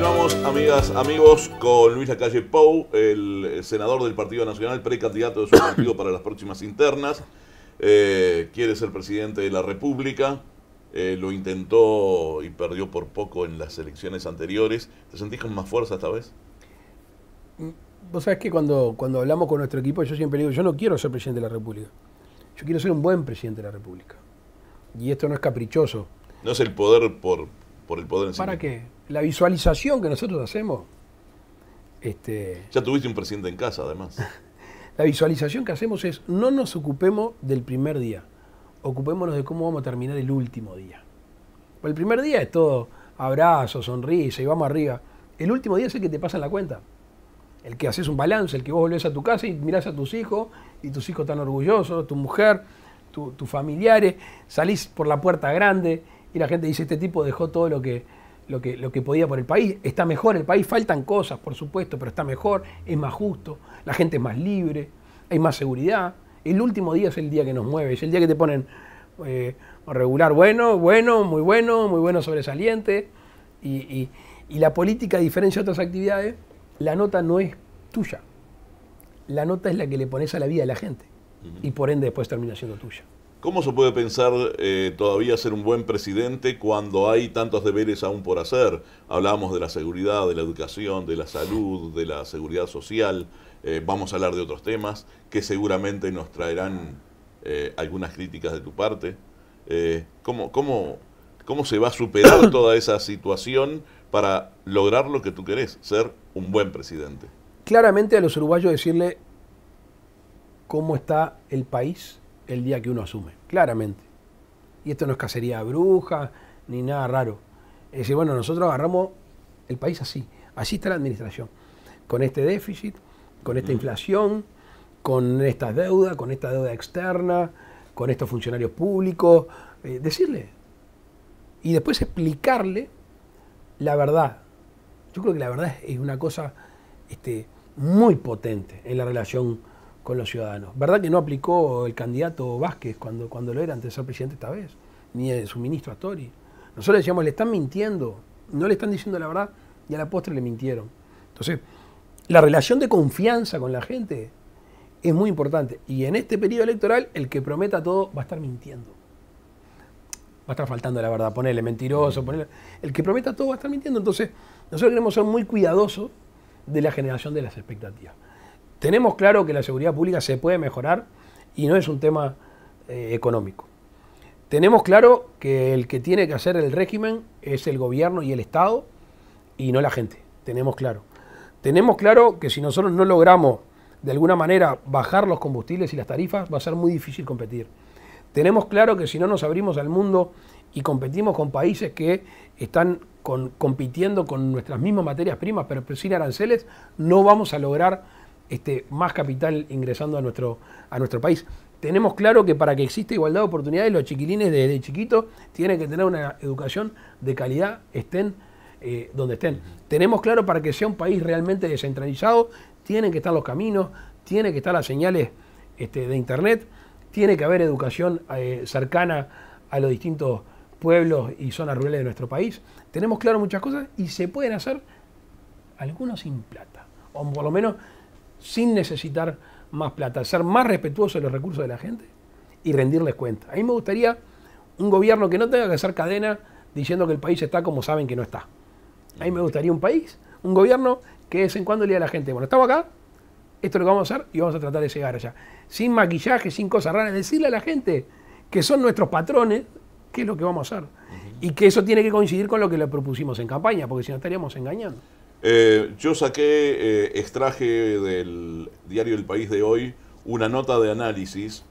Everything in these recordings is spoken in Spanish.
Continuamos, amigas, amigos, con Luis Lacalle Pou, el eh, senador del Partido Nacional, precandidato de su partido para las próximas internas. Eh, quiere ser presidente de la República. Eh, lo intentó y perdió por poco en las elecciones anteriores. ¿Te sentís con más fuerza esta vez? Mm, vos sabés que cuando, cuando hablamos con nuestro equipo, yo siempre digo, yo no quiero ser presidente de la República. Yo quiero ser un buen presidente de la República. Y esto no es caprichoso. No es el poder por, por el poder ¿Para qué? La visualización que nosotros hacemos. Este, ya tuviste un presidente en casa, además. la visualización que hacemos es no nos ocupemos del primer día, ocupémonos de cómo vamos a terminar el último día. el primer día es todo abrazos, sonrisa y vamos arriba. El último día es el que te pasa en la cuenta. El que haces un balance, el que vos volvés a tu casa y mirás a tus hijos y tus hijos tan orgullosos, tu mujer, tus familiares, salís por la puerta grande y la gente dice, este tipo dejó todo lo que, lo que, lo que podía por el país. Está mejor el país, faltan cosas, por supuesto, pero está mejor, es más justo, la gente es más libre, hay más seguridad. El último día es el día que nos mueve, es el día que te ponen eh, regular bueno, bueno, muy bueno, muy bueno sobresaliente. Y, la política, a diferencia de otras actividades, la nota no es tuya. La nota es la que le pones a la vida de la gente. Y por ende después termina siendo tuya. ¿Cómo se puede pensar eh, todavía ser un buen presidente cuando hay tantos deberes aún por hacer? Hablamos de la seguridad, de la educación, de la salud, de la seguridad social, eh, vamos a hablar de otros temas que seguramente nos traerán eh, algunas críticas de tu parte. ¿cómo, cómo se va a superar toda esa situación para lograr lo que tú querés, ser un buen presidente? Claramente a los uruguayos decirle cómo está el país el día que uno asume, claramente. Y esto no es cacería de brujas, ni nada raro. Es decir, bueno, nosotros agarramos el país así, así está la administración, con este déficit, con esta mm. inflación, con esta deuda, con esta deuda externa, con estos funcionarios públicos, eh, decirle. Y después explicarle la verdad. Yo creo que la verdad es una cosa este, muy potente en la relación con los ciudadanos. ¿Verdad que no aplicó el candidato Vázquez cuando, cuando lo era antes de ser presidente esta vez? Ni su ministro Astori. Nosotros decíamos, le están mintiendo, no le están diciendo la verdad y a la postre le mintieron. Entonces, la relación de confianza con la gente es muy importante. Y en este periodo electoral, el que prometa todo va a estar mintiendo. Va a estar faltando la verdad, ponerle mentiroso, ponele... El que prometa todo va a estar mintiendo. Entonces, nosotros queremos ser muy cuidadosos de la generación de las expectativas. Tenemos claro que la seguridad pública se puede mejorar y no es un tema eh, económico. Tenemos claro que el que tiene que hacer el régimen es el gobierno y el Estado y no la gente. Tenemos claro. Tenemos claro que si nosotros no logramos de alguna manera bajar los combustibles y las tarifas, va a ser muy difícil competir. Tenemos claro que si no nos abrimos al mundo y competimos con países que están compitiendo con nuestras mismas materias primas, pero sin aranceles, no vamos a lograr este, más capital ingresando a nuestro, a nuestro país. Tenemos claro que para que exista igualdad de oportunidades, los chiquilines desde chiquitos tienen que tener una educación de calidad, estén eh, donde estén. Tenemos claro para que sea un país realmente descentralizado, tienen que estar los caminos, tienen que estar las señales este, de Internet, tiene que haber educación eh, cercana a los distintos pueblos y zonas rurales de nuestro país. Tenemos claro muchas cosas y se pueden hacer algunos sin plata, o por lo menos sin necesitar más plata, ser más respetuoso de los recursos de la gente y rendirles cuenta. A mí me gustaría un gobierno que no tenga que hacer cadena diciendo que el país está como saben que no está. A mí me gustaría un país, un gobierno que de vez en cuando le a la gente, bueno, estamos acá, esto es lo que vamos a hacer y vamos a tratar de llegar allá. Sin maquillaje, sin cosas raras, decirle a la gente que son nuestros patrones qué es lo que vamos a hacer. Y que eso tiene que coincidir con lo que le propusimos en campaña, porque si no estaríamos engañando. Eh, yo saqué, eh, extraje del diario El País de hoy una nota de análisis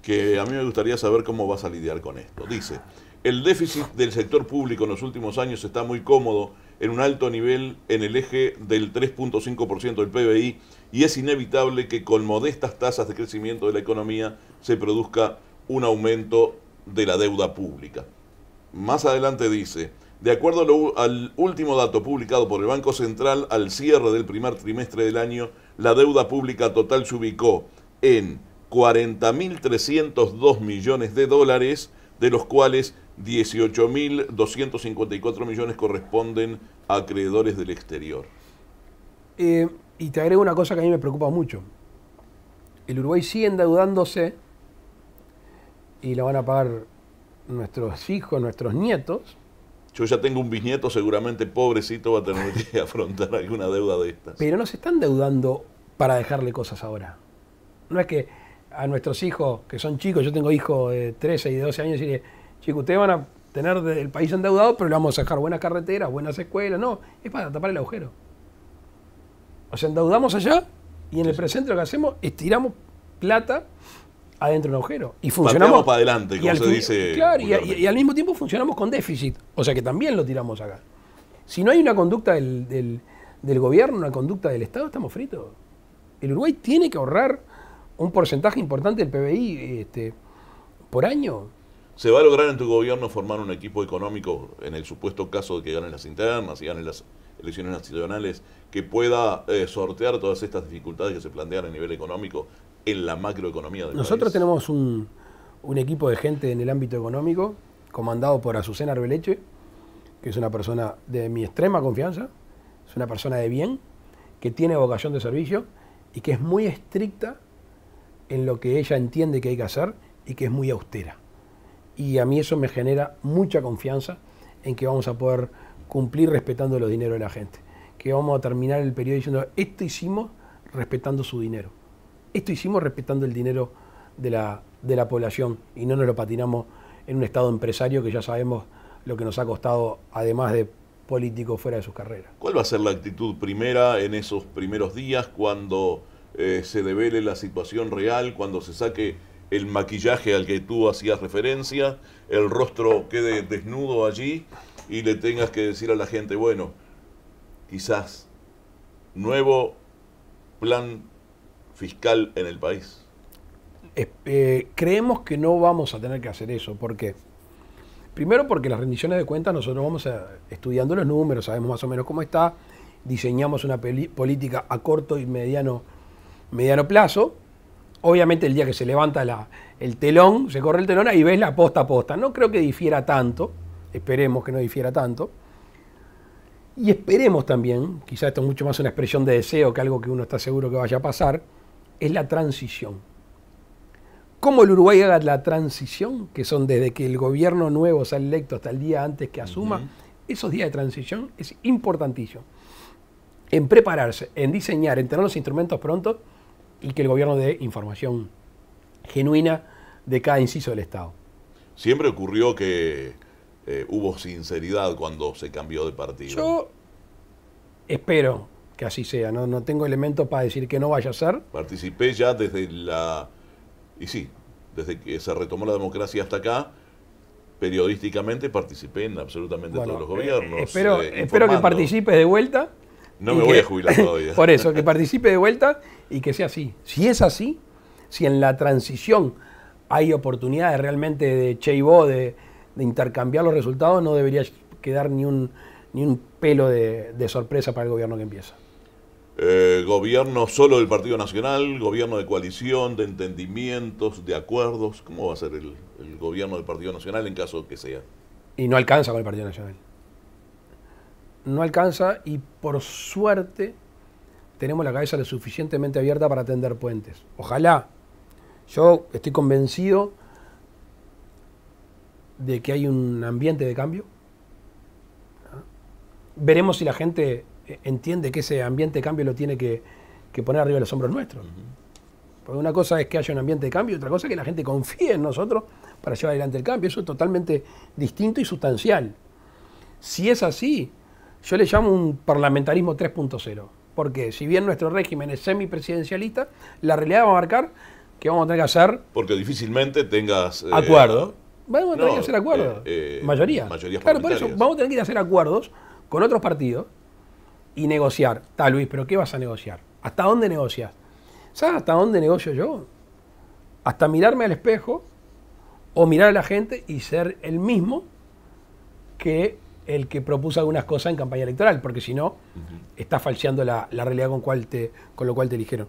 que a mí me gustaría saber cómo vas a lidiar con esto. Dice, el déficit del sector público en los últimos años está muy cómodo en un alto nivel en el eje del 3.5% del PBI y es inevitable que con modestas tasas de crecimiento de la economía se produzca un aumento de la deuda pública. Más adelante dice, de acuerdo al último dato publicado por el Banco Central, al cierre del primer trimestre del año, la deuda pública total se ubicó en 40.302 millones de dólares, de los cuales 18.254 millones corresponden a acreedores del exterior. Eh, y te agrego una cosa que a mí me preocupa mucho. El Uruguay sigue endeudándose y la van a pagar nuestros hijos, nuestros nietos, yo ya tengo un bisnieto, seguramente pobrecito va a tener que afrontar alguna deuda de estas. Pero no se están deudando para dejarle cosas ahora. No es que a nuestros hijos, que son chicos, yo tengo hijos de 13 y de 12 años, y chicos, ustedes van a tener el país endeudado, pero le vamos a dejar buenas carreteras, buenas escuelas. No, es para tapar el agujero. O sea, endeudamos allá y en el presente lo que hacemos es tiramos plata adentro de un agujero. Y funcionamos. para adelante, como se dice. Claro, y, al mismo tiempo funcionamos con déficit. O sea que también lo tiramos acá. Si no hay una conducta del, gobierno, una conducta del Estado, estamos fritos. El Uruguay tiene que ahorrar un porcentaje importante del PBI este, por año. ¿Se va a lograr en tu gobierno formar un equipo económico, en el supuesto caso de que ganen las internas y ganen las elecciones nacionales, que pueda eh, sortear todas estas dificultades que se plantean a nivel económico en la macroeconomía del Nosotros tenemos un, un, equipo de gente en el ámbito económico, comandado por Azucena Arbeleche, que es una persona de mi extrema confianza, es una persona de bien, que tiene vocación de servicio y que es muy estricta en lo que ella entiende que hay que hacer y que es muy austera. Y a mí eso me genera mucha confianza en que vamos a poder cumplir respetando los dineros de la gente, que vamos a terminar el periodo diciendo, esto hicimos respetando su dinero. Esto hicimos respetando el dinero de la, de la población y no nos lo patinamos en un Estado empresario que ya sabemos lo que nos ha costado, además de político fuera de su carrera. ¿Cuál va a ser la actitud primera en esos primeros días cuando eh, se devele la situación real, cuando se saque el maquillaje al que tú hacías referencia, el rostro quede desnudo allí y le tengas que decir a la gente, bueno, quizás nuevo plan fiscal en el país? Eh, creemos que no vamos a tener que hacer eso. ¿Por qué? Primero porque las rendiciones de cuentas nosotros vamos a, estudiando los números, sabemos más o menos cómo está, diseñamos una política a corto y mediano, mediano plazo. Obviamente el día que se levanta el telón, se corre el telón, ahí ves la posta a posta. No creo que difiera tanto, esperemos que no difiera tanto. Y esperemos también, quizás esto es mucho más una expresión de deseo que algo que uno está seguro que vaya a pasar, es la transición. ¿Cómo el Uruguay haga la transición, que son desde que el gobierno nuevo sale electo hasta el día antes que asuma, esos días de transición es importantísimo. En prepararse, en diseñar, en tener los instrumentos pronto y que el gobierno dé información genuina de cada inciso del Estado. Siempre ocurrió que eh, hubo sinceridad cuando se cambió de partido. Yo espero que así sea. No, no tengo elementos para decir que no vaya a ser. Participé ya desde la... Y sí, desde que se retomó la democracia hasta acá, periodísticamente participé en absolutamente todos los gobiernos. Eh, eh, espero, que participes de vuelta. No me voy a jubilar todavía. Por eso, que participe de vuelta y que sea así. Si es así, si en la transición hay oportunidades realmente de y de, de intercambiar los resultados, no debería quedar ni un, ni un pelo de sorpresa para el gobierno que empieza. Eh, gobierno solo del Partido Nacional, gobierno de coalición, de entendimientos, de acuerdos. ¿Cómo va a ser el, el gobierno del Partido Nacional en caso que sea? Y no alcanza con el Partido Nacional. No alcanza y por suerte tenemos la cabeza lo suficientemente abierta para tender puentes. Ojalá. Yo estoy convencido de que hay un ambiente de cambio. ¿Ah? Veremos si la gente eh, entiende que ese ambiente de cambio lo tiene que, poner arriba de los hombros nuestros. Porque una cosa es que haya un ambiente de cambio y otra cosa es que la gente confíe en nosotros para llevar adelante el cambio. Eso es totalmente distinto y sustancial. Si es así, yo le llamo un parlamentarismo 3.0. Porque si bien nuestro régimen es semipresidencialista, la realidad va a marcar que vamos a tener que hacer... Porque difícilmente tengas... Eh, acuerdo. Vamos a tener que hacer acuerdos. Eh, mayoría. Mayorías claro, por eso vamos a tener que hacer acuerdos con otros partidos y negociar. Está Luis, pero ¿qué vas a negociar? ¿Hasta dónde negocias? ¿Sabes hasta dónde negocio yo? Hasta mirarme al espejo o mirar a la gente y ser el mismo que el que propuso algunas cosas en campaña electoral, porque si no, está estás falseando la, realidad con, te, con lo cual te eligieron.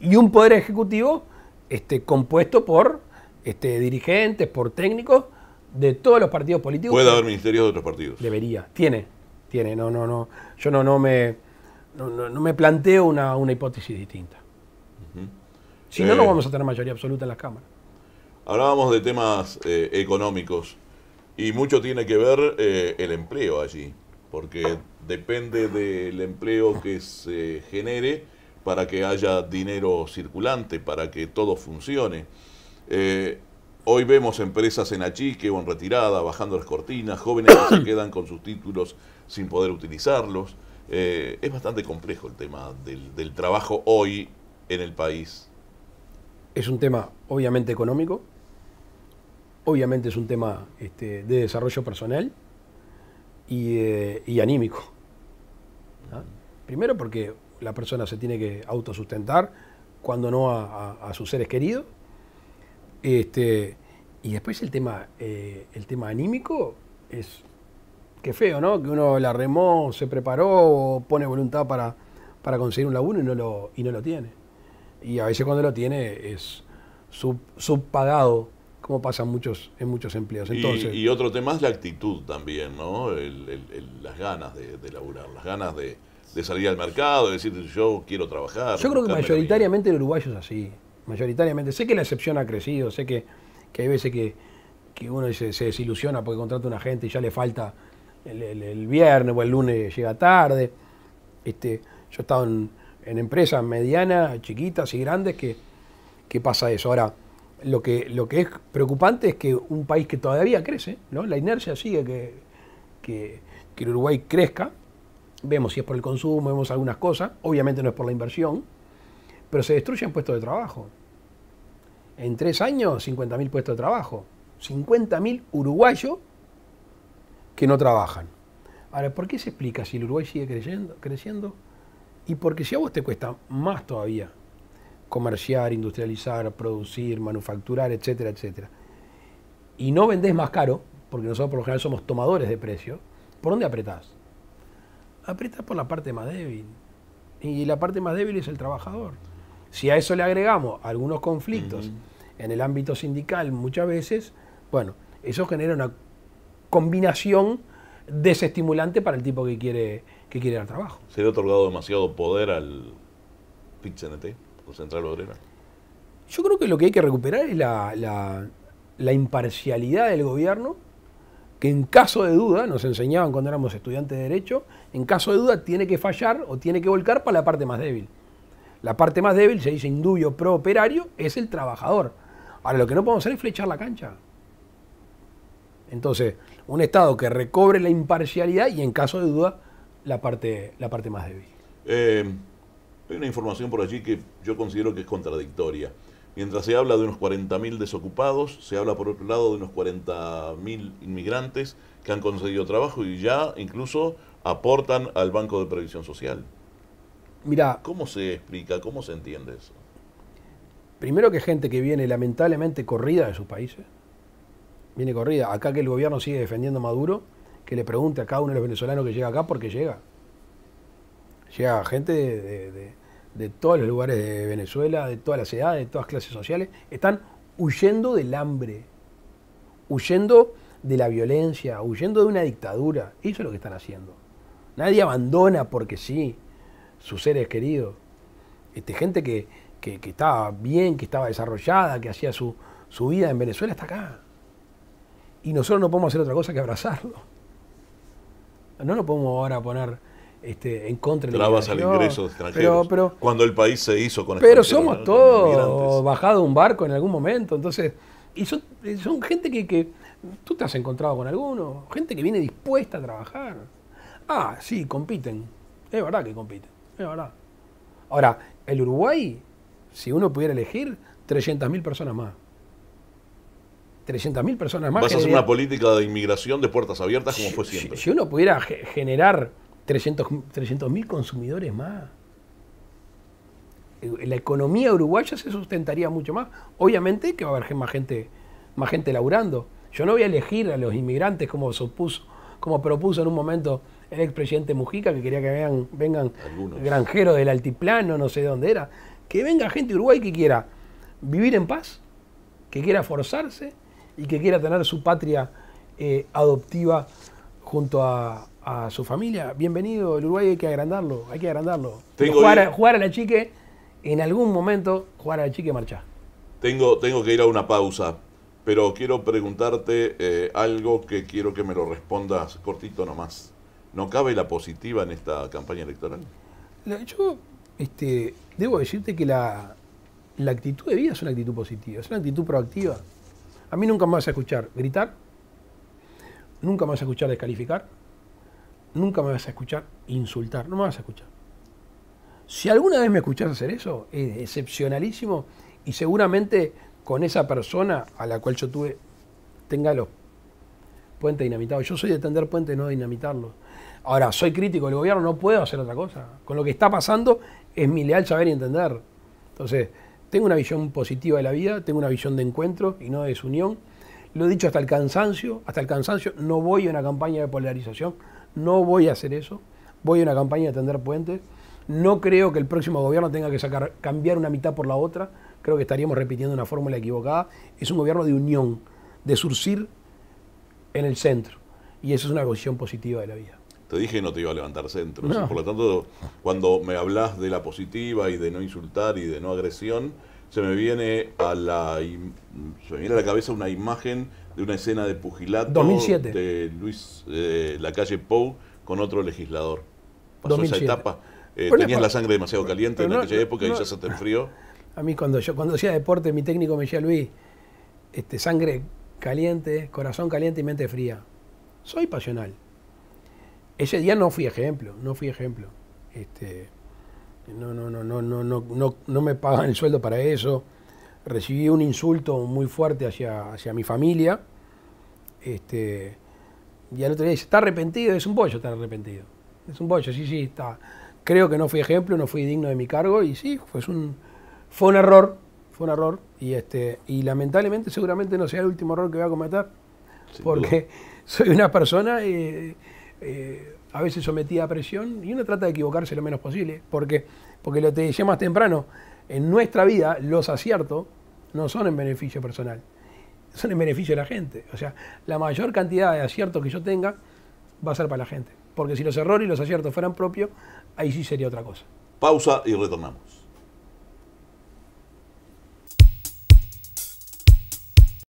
Y un poder ejecutivo este, compuesto por este, dirigentes, por técnicos de todos los partidos políticos. Puede haber ministerios de otros partidos. Debería, tiene. No, no, no. Yo no, no me, no, me planteo una, una hipótesis distinta. Si no, no eh, vamos a tener mayoría absoluta en las cámaras. Hablábamos de temas eh, económicos y mucho tiene que ver eh, el empleo allí, porque depende del empleo que se genere para que haya dinero circulante, para que todo funcione. Hoy vemos empresas en achique o en retirada, bajando las cortinas, jóvenes que se quedan con sus títulos sin poder utilizarlos. Eh, es bastante complejo el tema del, trabajo hoy en el país. Es un tema obviamente económico, obviamente es un tema este, de desarrollo personal y, eh, anímico. Primero porque la persona se tiene que autosustentar cuando no a sus seres queridos este, y después el tema, eh, el tema anímico es que feo, ¿no? Que uno la remó, se preparó, pone voluntad para, para conseguir un laburo y no, lo, y no lo tiene. Y a veces cuando lo tiene es sub, subpagado, como pasa en muchos, en muchos empleos. Entonces, y, otro tema es la actitud también, ¿no? las ganas de, de laburar, las ganas de, de salir al mercado, de decir yo quiero trabajar. Yo creo que mayoritariamente el uruguayo es así mayoritariamente. Sé que la excepción ha crecido, sé que, hay veces que, que uno se, desilusiona porque contrata a una gente y ya le falta el, viernes o el lunes llega tarde. Este, yo he estado en, empresas medianas, chiquitas y grandes que, pasa eso. Ahora, lo que, lo que es preocupante es que un país que todavía crece, ¿no? la inercia sigue que, que el Uruguay crezca, vemos si es por el consumo, vemos algunas cosas, obviamente no es por la inversión, pero se destruyen puestos de trabajo. En tres años, 50.000 puestos de trabajo. 50.000 uruguayos que no trabajan. Ahora, ¿por qué se explica si el Uruguay sigue creciendo, creciendo? Y porque si a vos te cuesta más todavía comerciar, industrializar, producir, manufacturar, etcétera, etcétera, y no vendés más caro, porque nosotros por lo general somos tomadores de precio, ¿por dónde apretás? Apretás por la parte más débil. Y la parte más débil es el trabajador. Si a eso le agregamos algunos conflictos en el ámbito sindical muchas veces, bueno, eso genera una combinación desestimulante para el tipo que quiere, que quiere dar trabajo. ¿Se le ha otorgado demasiado poder al pit o Central Obrera? Yo creo que lo que hay que recuperar es la imparcialidad del gobierno, que en caso de duda, nos enseñaban cuando éramos estudiantes de Derecho, en caso de duda tiene que fallar o tiene que volcar para la parte más débil. La parte más débil, se dice indubio pro operario, es el trabajador. Ahora, lo que no podemos hacer es flechar la cancha. Entonces, un Estado que recobre la imparcialidad y en caso de duda, la parte, la parte más débil. Eh, hay una información por allí que yo considero que es contradictoria. Mientras se habla de unos 40.000 desocupados, se habla por otro lado de unos 40.000 inmigrantes que han conseguido trabajo y ya incluso aportan al Banco de Previsión Social. Mira, ¿Cómo se explica? ¿Cómo se entiende eso? Primero que gente que viene lamentablemente corrida de sus países, viene corrida. Acá que el gobierno sigue defendiendo a Maduro, que le pregunte a cada uno de los venezolanos que llega acá por qué llega. Llega gente de, todos los lugares de Venezuela, de todas las edades, de todas clases sociales. Están huyendo del hambre, huyendo de la violencia, huyendo de una dictadura. Eso es lo que están haciendo. Nadie abandona porque sí sus seres queridos. Este, gente que, estaba bien, que estaba desarrollada, que hacía su, vida en Venezuela, está acá. Y nosotros no podemos hacer otra cosa que abrazarlo. No lo podemos ahora poner este, en contra de Trabas al ingreso Pero, cuando el país se hizo con Pero somos todos bajados de un barco en algún momento. Entonces, y son, gente que, que, Tú te has encontrado con alguno. Gente que viene dispuesta a trabajar. Ah, sí, compiten. Es verdad que compiten. Ahora, el Uruguay, si uno pudiera elegir, 300.000 personas más. 300.000 personas más. ¿Vas a hacer una política de inmigración de puertas abiertas como fue siempre? Si, uno pudiera generar 300.000 consumidores más, eh, la economía uruguaya se sustentaría mucho más. Obviamente que va a haber más gente, más gente laburando. Yo no voy a elegir a los inmigrantes como, supuso, como propuso en un momento el expresidente Mujica que quería que vengan granjeros del altiplano, no sé de dónde era. Que venga gente de Uruguay que quiera vivir en paz, que quiera forzarse y que quiera tener su patria eh, adoptiva junto a, su familia. Bienvenido, el Uruguay hay que agrandarlo, hay que agrandarlo. jugar, a, la chique, en algún momento jugar a la chique marcha. Tengo, tengo que ir a una pausa, pero quiero preguntarte eh, algo que quiero que me lo respondas cortito nomás. ¿No cabe la positiva en esta campaña electoral? Yo este, debo decirte que la, actitud de vida es una actitud positiva, es una actitud proactiva. A mí nunca me vas a escuchar gritar, nunca me vas a escuchar descalificar, nunca me vas a escuchar insultar, no me vas a escuchar. Si alguna vez me escuchás hacer eso, es excepcionalísimo y seguramente con esa persona a la cual yo tuve, tenga los puentes dinamitados. Yo soy de tender puentes, no de dinamitarlos. Ahora, soy crítico del gobierno, no puedo hacer otra cosa. Con lo que está pasando es mi leal saber y entender. Entonces, tengo una visión positiva de la vida, tengo una visión de encuentro y no de desunión. Lo he dicho hasta el cansancio, hasta el cansancio, no voy a una campaña de polarización, no voy a hacer eso, voy a una campaña de tender puentes. No creo que el próximo gobierno tenga que sacar, cambiar una mitad por la otra, creo que estaríamos repitiendo una fórmula equivocada. Es un gobierno de unión, de surcir en el centro, y eso es una visión positiva de la vida. Te dije que no te iba a levantar centro Por lo tanto, cuando me hablas de la positiva y de no insultar y de no agresión, se me viene a la, se me viene a la cabeza una imagen de una escena de pugilato de Luis eh, La Calle Pou con otro legislador. Pasó esa etapa. Eh, tenías la sangre demasiado caliente en aquella época y ya se te enfrió. A mí cuando yo cuando hacía deporte, mi técnico me decía, Luis, este, sangre caliente, corazón caliente y mente fría. Soy pasional ese día no fui ejemplo, no fui ejemplo. Este, no, no, no, no, no, no, no, no me pagan el sueldo para eso. Recibí un insulto muy fuerte hacia, hacia mi familia. Este, y al otro día dice, está arrepentido, es un pollo estar arrepentido. Es un pollo, sí, sí, está. Creo que no fui ejemplo, no fui digno de mi cargo y sí, fue un, fue un error, fue un error y, este, y lamentablemente seguramente no sea el último error que voy a cometer porque soy una persona... Eh, eh, a veces sometida a presión y uno trata de equivocarse lo menos posible, porque, porque lo te decía más temprano, en nuestra vida los aciertos no son en beneficio personal, son en beneficio de la gente. O sea, la mayor cantidad de aciertos que yo tenga va a ser para la gente, porque si los errores y los aciertos fueran propios, ahí sí sería otra cosa. Pausa y retornamos.